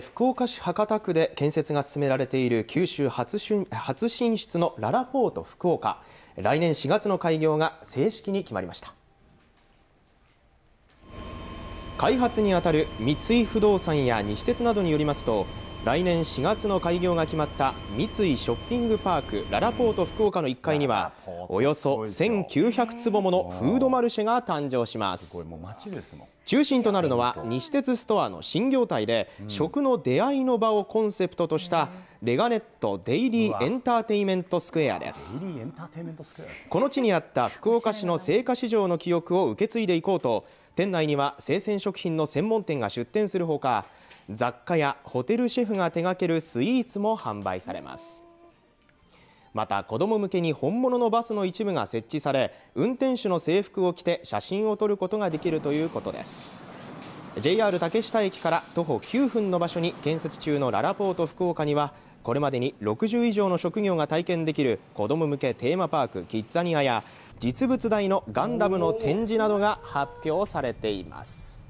福岡市博多区で建設が進められている九州初初進出のララポート福岡来年4月の開業が正式に決まりました開発にあたる三井不動産や西鉄などによりますと来年4月の開業が決まった三井ショッピングパークららぽーと福岡の1階にはおよそ1900坪ものフードマルシェが誕生します中心となるのは西鉄ストアの新業態で、食の出会いの場をコンセプトとしたレガネットデイリーエンターテイメントスクエアですこの地にあった福岡市の青果市場の記憶を受け継いでいこうと店内には生鮮食品の専門店が出店するほか雑貨やホテルシェフが手掛けるスイーツも販売されますまた子ども向けに本物のバスの一部が設置され運転手の制服を着て写真を撮ることができるということです JR 竹下駅から徒歩9分の場所に建設中のララポート福岡にはこれまでに60以上の職業が体験できる子ども向けテーマパークキッザニアや実物大のガンダムの展示などが発表されています。